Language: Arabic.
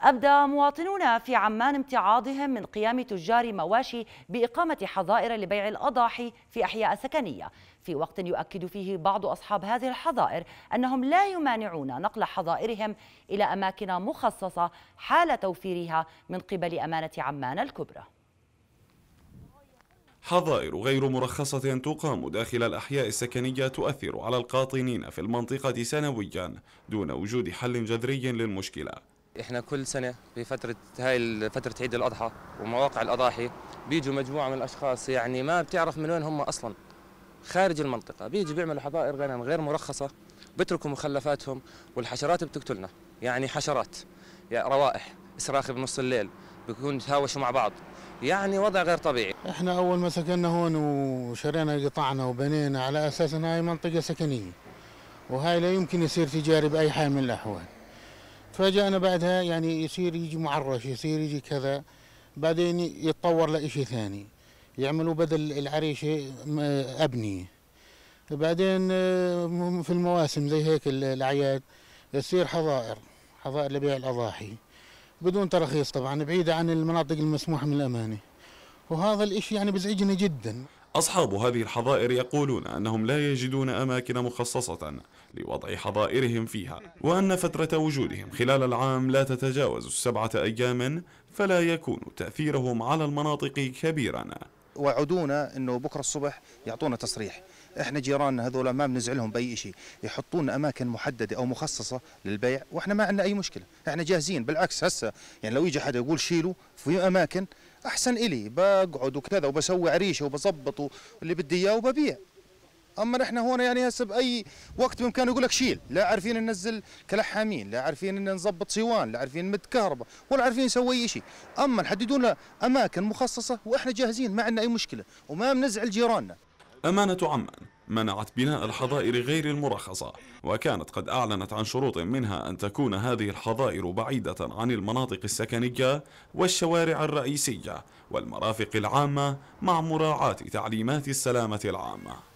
أبدى مواطنون في عمان امتعاضهم من قيام تجار مواشي بإقامة حظائر لبيع الأضاحي في أحياء سكنية في وقت يؤكد فيه بعض أصحاب هذه الحظائر أنهم لا يمانعون نقل حظائرهم إلى أماكن مخصصة حال توفيرها من قبل أمانة عمان الكبرى حظائر غير مرخصة تقام داخل الأحياء السكنية تؤثر على القاطنين في المنطقة سنويا دون وجود حل جذري للمشكلة احنا كل سنه في فتره هاي فتره عيد الاضحى ومواقع الاضاحي بيجوا مجموعه من الاشخاص يعني ما بتعرف من وين هم اصلا خارج المنطقه بيجوا بيعملوا حظائر غنم غير مرخصه بيتركوا مخلفاتهم والحشرات بتقتلنا يعني حشرات يعني روائح صراخ بنص الليل بيكون تهاوشوا مع بعض يعني وضع غير طبيعي احنا اول ما سكننا هون وشرينا قطعنا وبنينا على اساس ان هاي منطقه سكنيه وهاي لا يمكن يصير تجاري باي حال من الاحوال فجأنا بعدها يعني يصير يجي معرش يصير يجي كذا بعدين يتطور لإشي ثاني يعملوا بدل العريشة أبنية بعدين آه، في المواسم زي هيك الأعياد يصير حظائر حظائر لبيع الأضاحي بدون ترخيص طبعا بعيدة عن المناطق المسموحة من الأمانة وهذا الإشي يعني بزعجنا جداً أصحاب هذه الحظائر يقولون أنهم لا يجدون أماكن مخصصة لوضع حظائرهم فيها وأن فترة وجودهم خلال العام لا تتجاوز السبعة أيام فلا يكون تأثيرهم على المناطق كبيرا وعدونا أنه بكرة الصبح يعطونا تصريح احنا جيراننا هذول ما بنزعلهم باي شيء يحطون اماكن محدده او مخصصه للبيع واحنا ما عندنا اي مشكله احنا جاهزين بالعكس هسه يعني لو يجي حدا يقول شيلوا في اماكن احسن الي بقعد وكذا وبسوي عريشه وبظبط اللي بدي اياه وببيع اما نحن هون يعني هسه باي وقت بامكانه يقول لك شيل لا عارفين ننزل كلحامين لا عارفين ان نظبط صوان لا عارفين نمد كهرباء ولا عارفين نسوي شيء اما نحددون لنا اماكن مخصصه واحنا جاهزين ما عندنا اي مشكله وما بنزعل جيراننا أمانة عمان منعت بناء الحظائر غير المرخصة وكانت قد أعلنت عن شروط منها أن تكون هذه الحظائر بعيدة عن المناطق السكنية والشوارع الرئيسية والمرافق العامة مع مراعاة تعليمات السلامة العامة